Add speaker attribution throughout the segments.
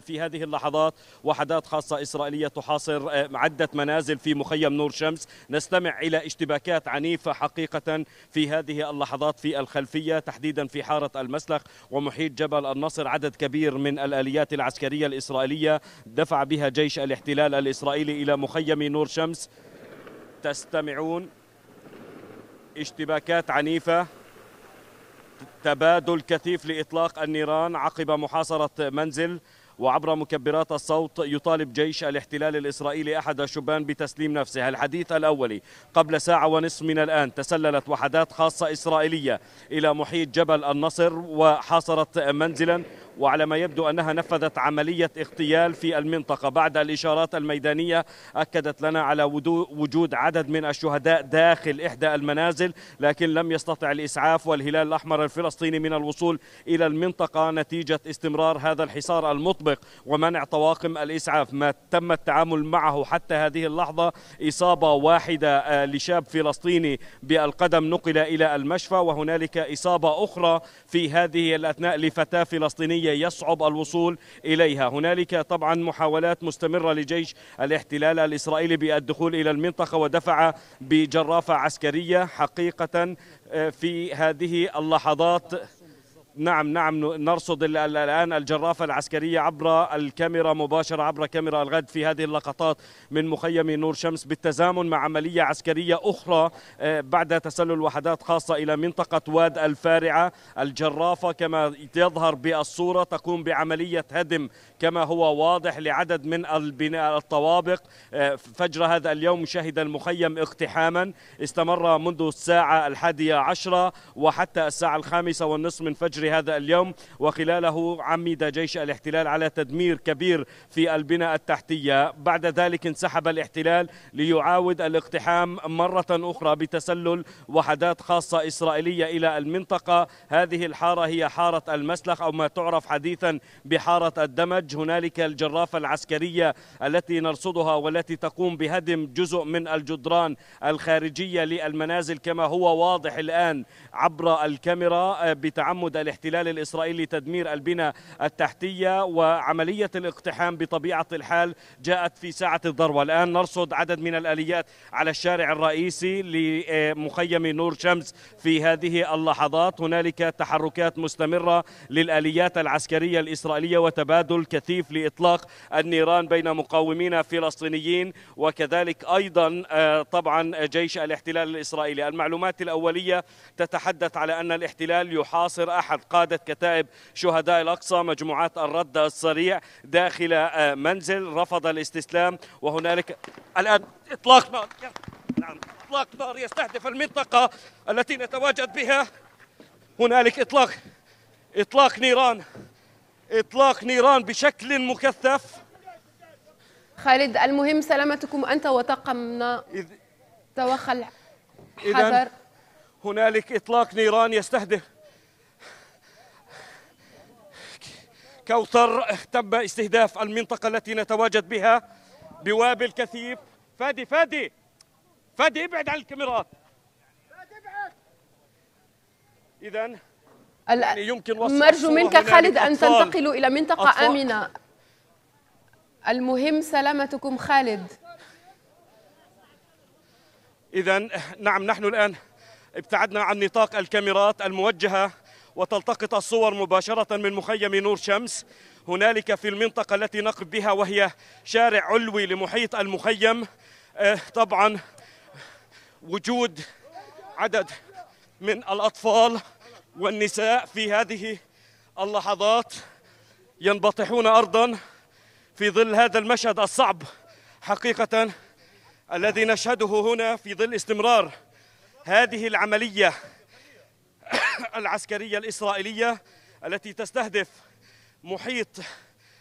Speaker 1: في هذه اللحظات وحدات خاصة إسرائيلية تحاصر آه، عدة منازل في مخيم نور شمس نستمع إلى اشتباكات عنيفة حقيقة في هذه اللحظات في الخلفية تحديدا في حارة المسلخ ومحيط جبل النصر عدد كبير من الآليات العسكرية الإسرائيلية دفع بها جيش الاحتلال الإسرائيلي إلى مخيم نور شمس تستمعون اشتباكات عنيفة تبادل كثيف لإطلاق النيران عقب محاصرة منزل وعبر مكبرات الصوت يطالب جيش الاحتلال الإسرائيلي أحد الشبان بتسليم نفسه الحديث الأولي قبل ساعة ونصف من الآن تسللت وحدات خاصة إسرائيلية إلى محيط جبل النصر وحاصرت منزلا وعلى ما يبدو أنها نفذت عملية اغتيال في المنطقة بعد الإشارات الميدانية أكدت لنا على وجود عدد من الشهداء داخل إحدى المنازل لكن لم يستطع الإسعاف والهلال الأحمر الفلسطيني من الوصول إلى المنطقة نتيجة استمرار هذا الحصار المطبق ومنع طواقم الإسعاف ما تم التعامل معه حتى هذه اللحظة إصابة واحدة آه، لشاب فلسطيني بالقدم نقل إلى المشفى وهنالك إصابة أخرى في هذه الأثناء لفتاة فلسطينية يصعب الوصول إليها هنالك طبعا محاولات مستمرة لجيش الاحتلال الإسرائيلي بالدخول إلى المنطقة ودفع بجرافة عسكرية حقيقة آه، في هذه اللحظات نعم نعم نرصد الآن الجرافة العسكرية عبر الكاميرا مباشرة عبر كاميرا الغد في هذه اللقطات من مخيم نور شمس بالتزامن مع عملية عسكرية أخرى آه، بعد تسلل وحدات خاصة إلى منطقة واد الفارعة الجرافة كما يظهر بالصورة تقوم بعملية هدم كما هو واضح لعدد من البناء الطوابق آه، فجر هذا اليوم شهد المخيم اقتحاما استمر منذ الساعة الحادية عشرة وحتى الساعة الخامسة والنصف من فجر هذا اليوم وخلاله عمد جيش الاحتلال على تدمير كبير في البنى التحتية بعد ذلك انسحب الاحتلال ليعاود الاقتحام مرة أخرى بتسلل وحدات خاصة إسرائيلية إلى المنطقة هذه الحارة هي حارة المسلخ أو ما تعرف حديثا بحارة الدمج هنالك الجرافة العسكرية التي نرصدها والتي تقوم بهدم جزء من الجدران الخارجية للمنازل كما هو واضح الآن عبر الكاميرا آه، بتعمد الاحتلال الاحتلال الإسرائيلي تدمير البنى التحتية وعملية الاقتحام بطبيعة الحال جاءت في ساعة الذروة الآن نرصد عدد من الآليات على الشارع الرئيسي لمخيم نور شمس في هذه اللحظات هنالك تحركات مستمرة للآليات العسكرية الإسرائيلية وتبادل كثيف لإطلاق النيران بين مقاومين فلسطينيين وكذلك أيضا آه، طبعا جيش الاحتلال الإسرائيلي المعلومات الأولية تتحدث على أن الاحتلال يحاصر أحد احد قادة كتائب شهداء الأقصى مجموعات الرد السريع داخل آه، منزل رفض الاستسلام وهنالك الآن إطلاق نار نعم إطلاق نار يستهدف المنطقة التي نتواجد بها هنالك إطلاق إطلاق نيران إطلاق نيران بشكل مكثف خالد المهم سلامتكم أنت وطاقمنا توخى الحذر هنالك إطلاق نيران يستهدف كوثر تم استهداف المنطقة التي نتواجد بها بوابل كثيف فادي فادي فادي ابعد عن الكاميرات إذا يعني يمكن وصف مرجو منك خالد أن تنتقلوا إلى منطقة أطفال. آمنة المهم سلامتكم خالد إذا نعم نحن الآن ابتعدنا عن نطاق الكاميرات الموجهة وتلتقط الصور مباشرة من مخيم نور شمس هنالك في المنطقة التي نقف بها وهي شارع علوي لمحيط المخيم آه، طبعا وجود عدد من الأطفال والنساء في هذه اللحظات ينبطحون أرضا في ظل هذا المشهد الصعب حقيقة الذي نشهده هنا في ظل استمرار هذه العملية العسكرية الإسرائيلية التي تستهدف محيط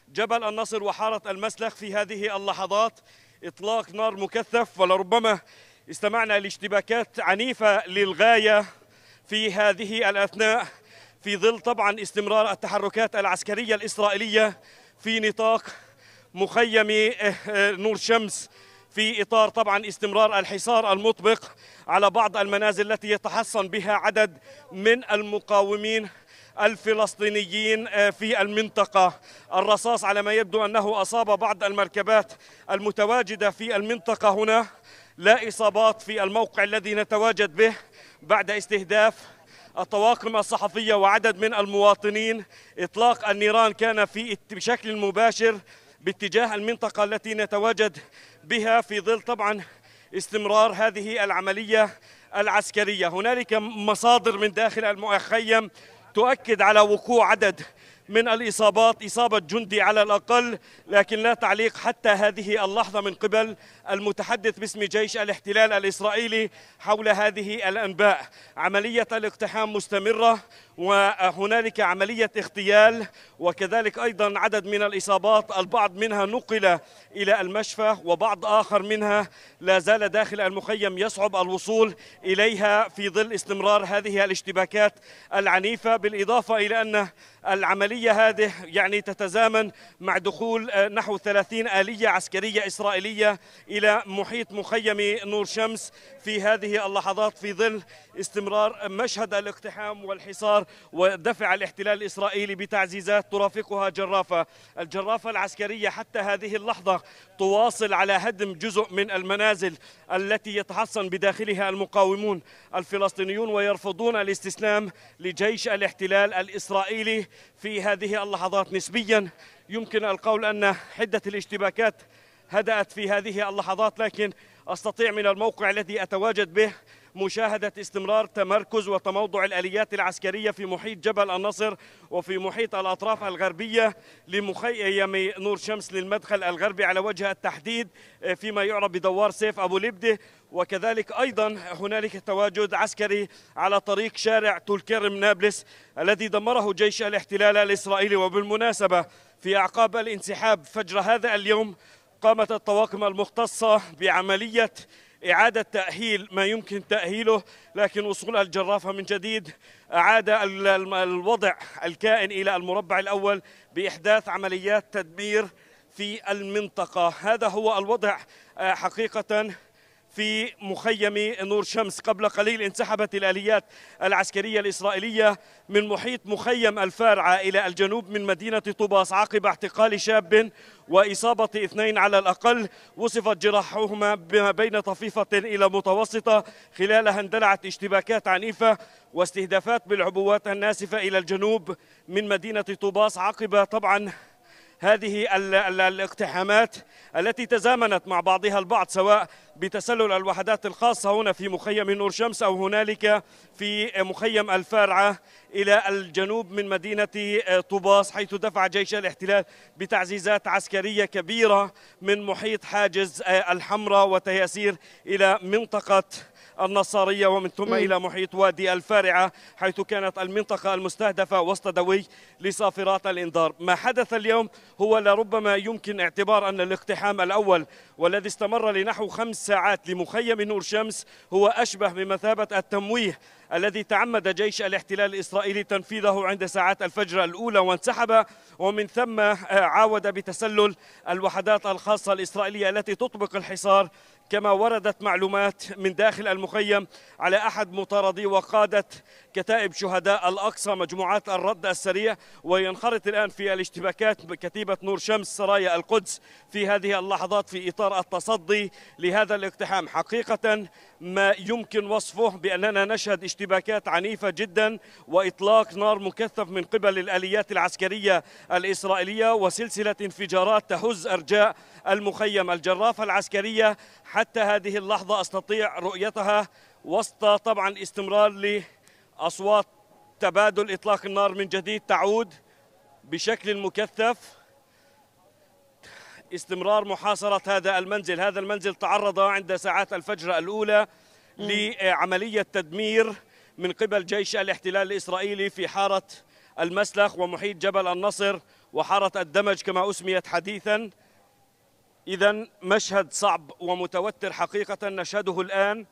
Speaker 1: جبل النصر وحارة المسلخ في هذه اللحظات إطلاق نار مكثف ولربما استمعنا لاشتباكات عنيفة للغاية في هذه الأثناء في ظل طبعا استمرار التحركات العسكرية الإسرائيلية في نطاق مخيم إه، إه، نور شمس في إطار طبعا استمرار الحصار المطبق على بعض المنازل التي يتحصن بها عدد من المقاومين الفلسطينيين آه، في المنطقة الرصاص على ما يبدو أنه أصاب بعض المركبات المتواجدة في المنطقة هنا لا إصابات في الموقع الذي نتواجد به بعد استهداف الطواقم الصحفية وعدد من المواطنين إطلاق النيران كان في بشكل مباشر باتجاه المنطقة التي نتواجد بها في ظل طبعا استمرار هذه العملية العسكرية هنالك مصادر من داخل المخيم تؤكد على وقوع عدد من الإصابات إصابة جندي على الأقل لكن لا تعليق حتى هذه اللحظة من قبل المتحدث باسم جيش الاحتلال الإسرائيلي حول هذه الأنباء عملية الاقتحام مستمرة وهنالك عملية اغتيال وكذلك أيضا عدد من الإصابات البعض منها نقل إلى المشفى وبعض آخر منها لا زال داخل المخيم يصعب الوصول إليها في ظل استمرار هذه الاشتباكات العنيفة بالإضافة إلى أن العملية هذه يعني تتزامن مع دخول آه، نحو 30 آلية عسكرية إسرائيلية إلى محيط مخيم نور شمس في هذه اللحظات في ظل استمرار مشهد الاقتحام والحصار ودفع الاحتلال الإسرائيلي بتعزيزات ترافقها جرافة الجرافة العسكرية حتى هذه اللحظة تواصل على هدم جزء من المنازل التي يتحصن بداخلها المقاومون الفلسطينيون ويرفضون الاستسلام لجيش الاحتلال الإسرائيلي في هذه اللحظات نسبيا يمكن القول أن حدة الاشتباكات هدأت في هذه اللحظات لكن أستطيع من الموقع الذي أتواجد به مشاهدة استمرار تمركز وتموضع الآليات العسكرية في محيط جبل النصر وفي محيط الأطراف الغربية لمخيم نور شمس للمدخل الغربي على وجه التحديد آه، فيما يعرف بدوار سيف أبو لبده وكذلك أيضا هنالك تواجد عسكري على طريق شارع تولكرم نابلس الذي دمره جيش الاحتلال الإسرائيلي وبالمناسبة في أعقاب الانسحاب فجر هذا اليوم قامت الطواقم المختصة بعملية إعادة تأهيل ما يمكن تأهيله لكن وصول الجرافة من جديد أعاد الوضع الكائن إلى المربع الأول بإحداث عمليات تدمير في المنطقة هذا هو الوضع آه، حقيقة في مخيم نور شمس قبل قليل انسحبت الآليات العسكرية الإسرائيلية من محيط مخيم الفارعة إلى الجنوب من مدينة طوباس عقب اعتقال شاب وإصابة اثنين على الأقل وصفت جراحهما بما بين طفيفة إلى متوسطة خلالها اندلعت اشتباكات عنيفة واستهدافات بالعبوات الناسفة إلى الجنوب من مدينة طوباس عقب طبعا هذه الاقتحامات التي تزامنت مع بعضها البعض سواء بتسلل الوحدات الخاصة هنا في مخيم نور شمس أو هنالك في مخيم الفارعة إلى الجنوب من مدينة آه، طوباس حيث دفع جيش الاحتلال بتعزيزات عسكرية كبيرة من محيط حاجز آه، الحمراء وتياسير إلى منطقة النصارية ومن ثم إلى محيط وادي الفارعة حيث كانت المنطقة المستهدفة وسط دوي لصافرات الإنذار ما حدث اليوم هو لربما يمكن اعتبار أن الاقتحام الأول والذي استمر لنحو خمس ساعات لمخيم نور شمس هو أشبه بمثابة التمويه الذي تعمد جيش الاحتلال الإسرائيلي تنفيذه عند ساعات الفجر الأولى وانسحب ومن ثم آه، عاود بتسلل الوحدات الخاصة الإسرائيلية التي تطبق الحصار كما وردت معلومات من داخل المخيم على أحد مطاردي وقادة كتائب شهداء الأقصى مجموعات الرد السريع وينخرط الآن في الاشتباكات كتيبة نور شمس سرايا القدس في هذه اللحظات في إطار التصدي لهذا الاقتحام حقيقة ما يمكن وصفه بأننا نشهد اشتباكات عنيفة جدا وإطلاق نار مكثف من قبل الآليات العسكرية الإسرائيلية وسلسلة انفجارات تهز أرجاء المخيم الجرافة العسكرية حتى هذه اللحظة أستطيع رؤيتها وسط طبعا استمرار لأصوات تبادل إطلاق النار من جديد تعود بشكل مكثف استمرار محاصرة هذا المنزل هذا المنزل تعرض عند ساعات الفجر الأولى لعملية تدمير من قبل جيش الاحتلال الإسرائيلي في حارة المسلخ ومحيط جبل النصر وحارة الدمج كما أسميت حديثا إذا مشهد صعب ومتوتر حقيقة نشهده الآن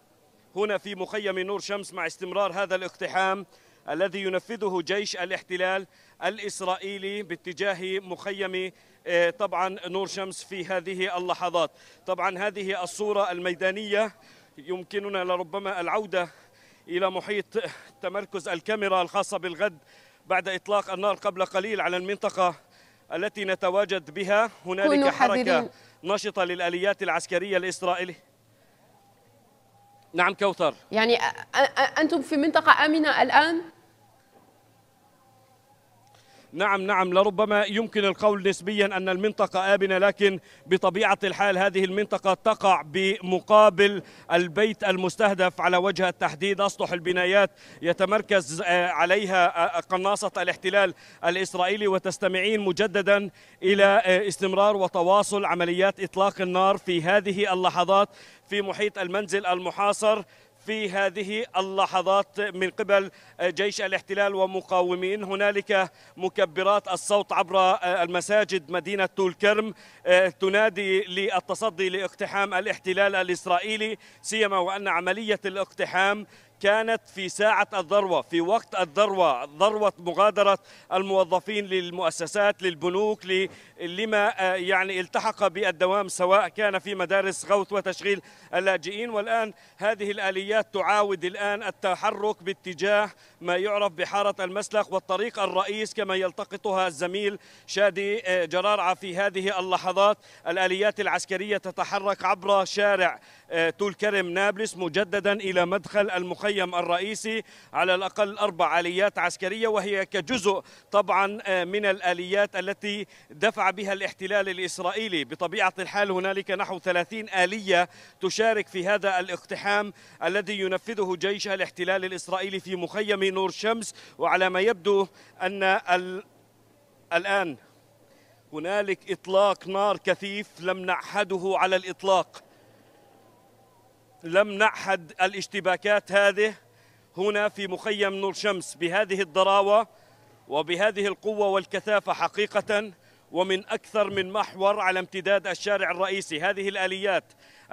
Speaker 1: هنا في مخيم نور شمس مع استمرار هذا الاقتحام الذي ينفذه جيش الاحتلال الإسرائيلي باتجاه مخيم إيه، طبعا نور شمس في هذه اللحظات طبعا هذه الصورة الميدانية يمكننا لربما العودة إلى محيط تمركز الكاميرا الخاصة بالغد بعد إطلاق النار قبل قليل على المنطقة التي نتواجد بها هنالك حركة نشطة للآليات العسكرية الإسرائيلية نعم كوثر يعني أنتم في منطقة آمنة الآن؟ نعم نعم لربما يمكن القول نسبيا أن المنطقة آبنة لكن بطبيعة الحال هذه المنطقة تقع بمقابل البيت المستهدف على وجه التحديد أسطح البنايات يتمركز آه، عليها آه، آه، قناصة الاحتلال الإسرائيلي وتستمعين مجددا إلى استمرار وتواصل عمليات إطلاق النار في هذه اللحظات في محيط المنزل المحاصر في هذه اللحظات من قبل جيش الاحتلال ومقاومين هنالك مكبرات الصوت عبر المساجد مدينة تول كرم تنادي للتصدي لاقتحام الاحتلال الإسرائيلي سيما وأن عملية الاقتحام كانت في ساعة الذروة في وقت الذروة ذروة مغادرة الموظفين للمؤسسات للبنوك لما آه، يعني التحق بالدوام سواء كان في مدارس غوث وتشغيل اللاجئين والآن هذه الآليات تعاود الآن التحرك باتجاه ما يعرف بحارة المسلخ والطريق الرئيس كما يلتقطها الزميل شادي آه، جرارعة في هذه اللحظات الآليات العسكرية تتحرك عبر شارع آه، طول كرم نابلس مجددا إلى مدخل المخيم الرئيسي على الأقل أربع آليات عسكرية وهي كجزء طبعا آه، من الآليات التي دفع بها الاحتلال الإسرائيلي بطبيعة الحال هنالك نحو 30 آلية تشارك في هذا الاقتحام الذي ينفذه جيش الاحتلال الإسرائيلي في مخيم نور شمس وعلى ما يبدو أن ال... الآن هنالك إطلاق نار كثيف لم نعهده على الإطلاق لم نعهد الاشتباكات هذه هنا في مخيم نور شمس بهذه الضراوة وبهذه القوة والكثافة حقيقة ومن أكثر من محور على امتداد الشارع الرئيسي هذه الآليات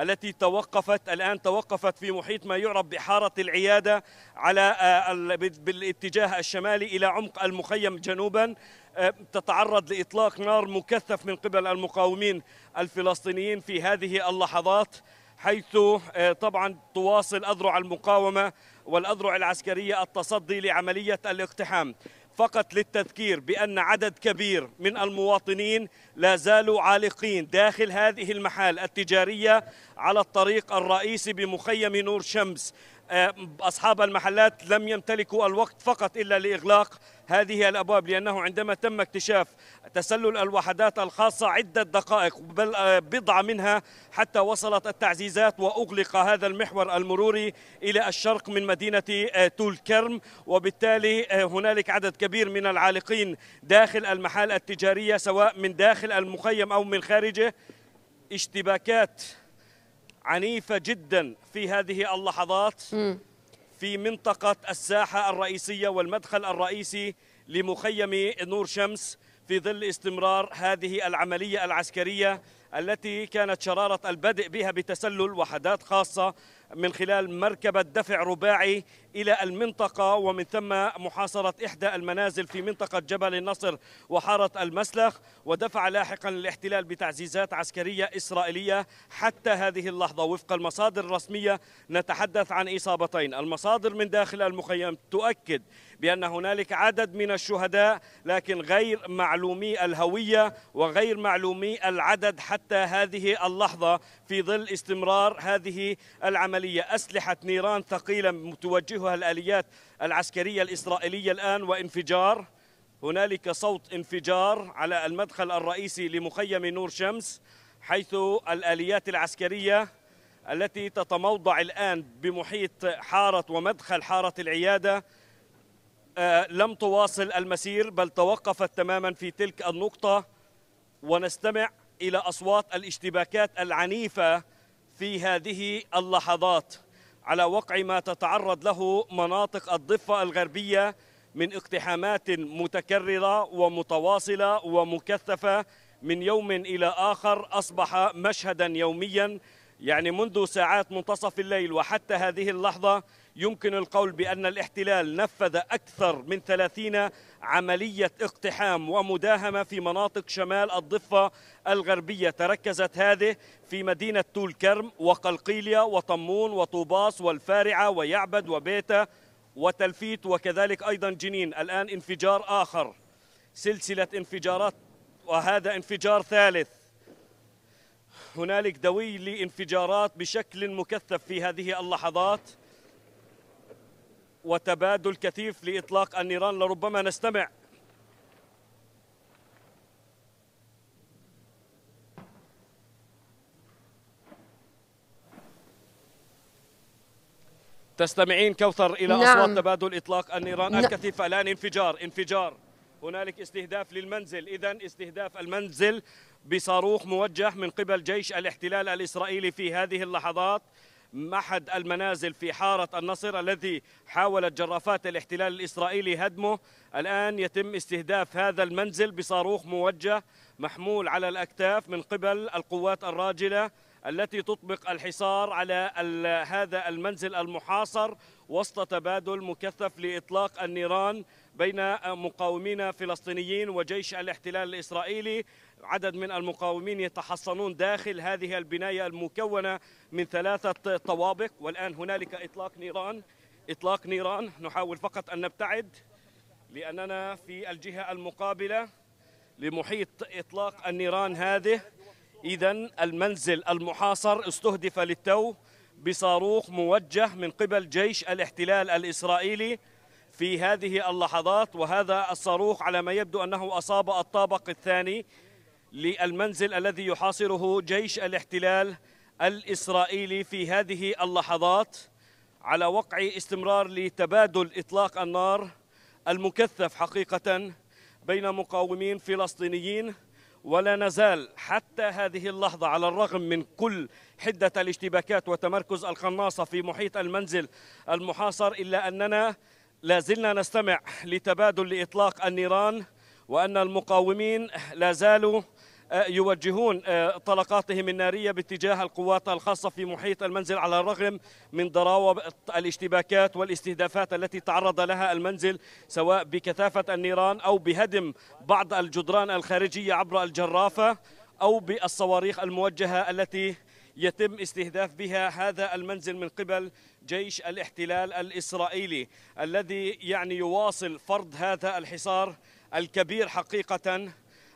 Speaker 1: التي توقفت الآن توقفت في محيط ما يعرف بحارة العيادة على آه، بالاتجاه الشمالي إلى عمق المخيم جنوبا آه، تتعرض لإطلاق نار مكثف من قبل المقاومين الفلسطينيين في هذه اللحظات حيث آه، طبعا تواصل أذرع المقاومة والأذرع العسكرية التصدي لعملية الاقتحام فقط للتذكير بأن عدد كبير من المواطنين لا زالوا عالقين داخل هذه المحال التجارية على الطريق الرئيسي بمخيم نور شمس آه، أصحاب المحلات لم يمتلكوا الوقت فقط إلا لإغلاق هذه الأبواب لأنه عندما تم اكتشاف تسلل الوحدات الخاصة عدة دقائق بل آه، بضعة منها حتى وصلت التعزيزات وأغلق هذا المحور المروري إلى الشرق من مدينة آه، تول كرم وبالتالي هنالك عدد كبير من العالقين داخل المحال التجارية سواء من داخل المخيم أو من خارجه اشتباكات عنيفة جدا في هذه اللحظات في منطقة الساحة الرئيسية والمدخل الرئيسي لمخيم نور شمس في ظل استمرار هذه العملية العسكرية التي كانت شرارة البدء بها بتسلل وحدات خاصة من خلال مركبة دفع رباعي إلى المنطقة ومن ثم محاصرة إحدى المنازل في منطقة جبل النصر وحارة المسلخ ودفع لاحقا الاحتلال بتعزيزات عسكرية إسرائيلية حتى هذه اللحظة وفق المصادر الرسمية نتحدث عن إصابتين المصادر من داخل المخيم تؤكد بأن هنالك عدد من الشهداء لكن غير معلومي الهوية وغير معلومي العدد حتى هذه اللحظة في ظل استمرار هذه العملية الجبلية أسلحة نيران ثقيلة توجهها الآليات العسكرية الإسرائيلية الآن وانفجار هنالك صوت انفجار على المدخل الرئيسي لمخيم نور شمس حيث الآليات العسكرية التي تتموضع الآن بمحيط حارة ومدخل حارة العيادة آه، لم تواصل المسير بل توقفت تماما في تلك النقطة ونستمع إلى أصوات الاشتباكات العنيفة في هذه اللحظات على وقع ما تتعرض له مناطق الضفة الغربية من اقتحامات متكررة ومتواصلة ومكثفة من يوم إلى آخر أصبح مشهدا يوميا يعني منذ ساعات منتصف الليل وحتى هذه اللحظة يمكن القول بأن الاحتلال نفذ أكثر من 30 عملية اقتحام ومداهمة في مناطق شمال الضفة الغربية تركزت هذه في مدينة طول كرم وقلقيلية وطمون وطوباس والفارعة ويعبد وبيتا وتلفيت وكذلك أيضا جنين الآن انفجار آخر سلسلة انفجارات وهذا انفجار ثالث هنالك دوي لانفجارات بشكل مكثف في هذه اللحظات وتبادل كثيف لإطلاق النيران لربما نستمع تستمعين كوثر إلى نعم. أصوات تبادل إطلاق النيران نعم. الكثيفة الآن انفجار انفجار هنالك استهداف للمنزل إذا استهداف المنزل بصاروخ موجه من قبل جيش الاحتلال الإسرائيلي في هذه اللحظات أحد المنازل في حارة النصر الذي حاولت جرافات الاحتلال الإسرائيلي هدمه الآن يتم استهداف هذا المنزل بصاروخ موجه محمول على الأكتاف من قبل القوات الراجلة التي تطبق الحصار على هذا المنزل المحاصر وسط تبادل مكثف لإطلاق النيران بين مقاومين فلسطينيين وجيش الاحتلال الإسرائيلي عدد من المقاومين يتحصنون داخل هذه البناية المكونة من ثلاثة طوابق والآن هنالك إطلاق نيران إطلاق نيران نحاول فقط أن نبتعد لأننا في الجهة المقابلة لمحيط إطلاق النيران هذه إذا المنزل المحاصر استهدف للتو بصاروخ موجه من قبل جيش الاحتلال الإسرائيلي في هذه اللحظات وهذا الصاروخ على ما يبدو أنه أصاب الطابق الثاني للمنزل الذي يحاصره جيش الاحتلال الإسرائيلي في هذه اللحظات على وقع استمرار لتبادل إطلاق النار المكثف حقيقة بين مقاومين فلسطينيين ولا نزال حتى هذه اللحظة على الرغم من كل حدة الاشتباكات وتمركز القناصة في محيط المنزل المحاصر إلا أننا لا زلنا نستمع لتبادل لإطلاق النيران وأن المقاومين لا زالوا آه، يوجهون آه، طلقاتهم النارية باتجاه القوات الخاصة في محيط المنزل على الرغم من ضراوة الاشتباكات والاستهدافات التي تعرض لها المنزل سواء بكثافة النيران أو بهدم بعض الجدران الخارجية عبر الجرافة أو بالصواريخ الموجهة التي يتم استهداف بها هذا المنزل من قبل جيش الاحتلال الإسرائيلي الذي يعني يواصل فرض هذا الحصار الكبير حقيقة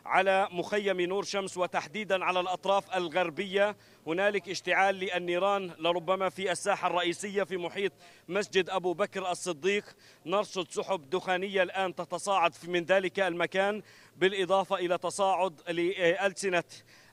Speaker 1: على مخيم نور شمس وتحديدا على الأطراف الغربية هنالك اشتعال للنيران لربما في الساحة الرئيسية في محيط مسجد أبو بكر الصديق نرصد سحب دخانية الآن تتصاعد من ذلك المكان بالإضافة إلى تصاعد لألسنة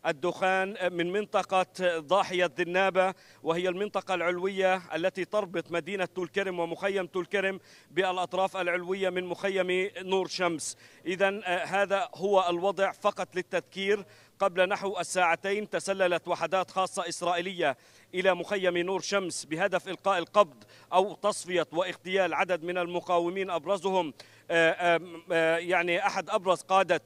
Speaker 1: الدخان من منطقة ضاحية ذنابة وهي المنطقة العلوية التي تربط مدينة تولكرم ومخيم تولكرم بالأطراف العلوية من مخيم نور شمس إذا آه، هذا هو الوضع فقط للتذكير قبل نحو الساعتين تسللت وحدات خاصة إسرائيلية إلى مخيم نور شمس بهدف إلقاء القبض أو تصفية واغتيال عدد من المقاومين أبرزهم آه، آه، يعني أحد أبرز قادة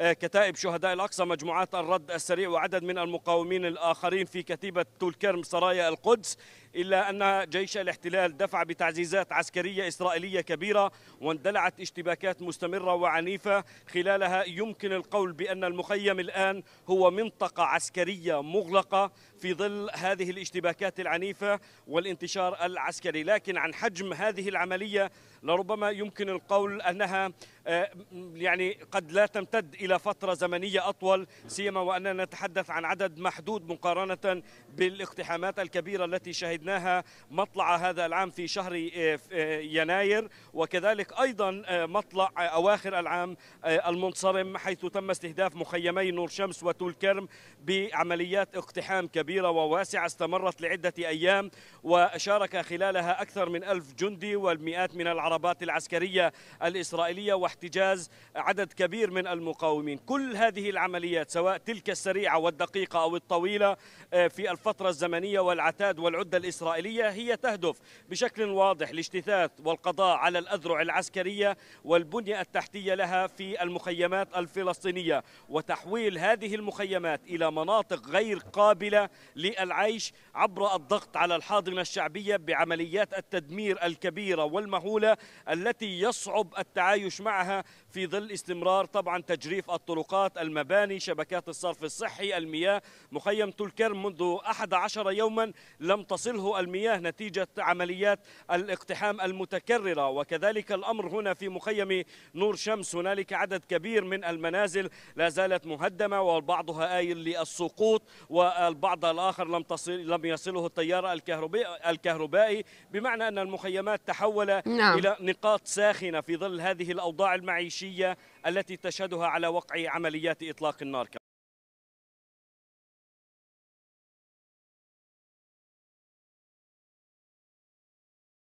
Speaker 1: آه، كتائب شهداء الأقصى مجموعات الرد السريع وعدد من المقاومين الآخرين في كتيبة تولكرم سرايا القدس إلا أن جيش الاحتلال دفع بتعزيزات عسكرية إسرائيلية كبيرة واندلعت اشتباكات مستمرة وعنيفة خلالها يمكن القول بأن المخيم الآن هو منطقة عسكرية مغلقة في ظل هذه الاشتباكات العنيفة والانتشار العسكري لكن عن حجم هذه العملية لربما يمكن القول أنها آه، يعني قد لا تمتد إلى فترة زمنية أطول سيما وأننا نتحدث عن عدد محدود مقارنة بالاقتحامات الكبيرة التي شهدناها شهدناها مطلع هذا العام في شهر آه، آه، يناير وكذلك أيضا آه، مطلع أواخر العام المنصرم حيث تم استهداف مخيمي نور شمس وتول كرم بعمليات اقتحام كبيرة وواسعة استمرت لعدة أيام وشارك خلالها أكثر من ألف جندي والمئات من العربات العسكرية الإسرائيلية واحتجاز عدد كبير من المقاومين كل هذه العمليات سواء تلك السريعة والدقيقة أو الطويلة في الفترة الزمنية والعتاد والعدة الإسرائيلية هي تهدف بشكل واضح لاجتثاث والقضاء على الأذرع العسكرية والبنية التحتية لها في المخيمات الفلسطينية وتحويل هذه المخيمات إلى مناطق غير قابلة للعيش عبر الضغط على الحاضنة الشعبية بعمليات التدمير الكبيرة والمهولة التي يصعب التعايش معها في ظل استمرار طبعا تجريف الطرقات المباني شبكات الصرف الصحي المياه مخيم تل منذ 11 يوما لم تصله المياه نتيجة عمليات الاقتحام المتكررة وكذلك الأمر هنا في مخيم نور شمس هنالك عدد كبير من المنازل لا زالت مهدمة وبعضها آيل للسقوط والبعض الآخر لم تصل لم يصله التيار الكهربائي بمعنى أن المخيمات تحول نعم. إلى نقاط ساخنة في ظل هذه الأوضاع المعيشية الوحشية التي تشهدها على وقع عمليات إطلاق النار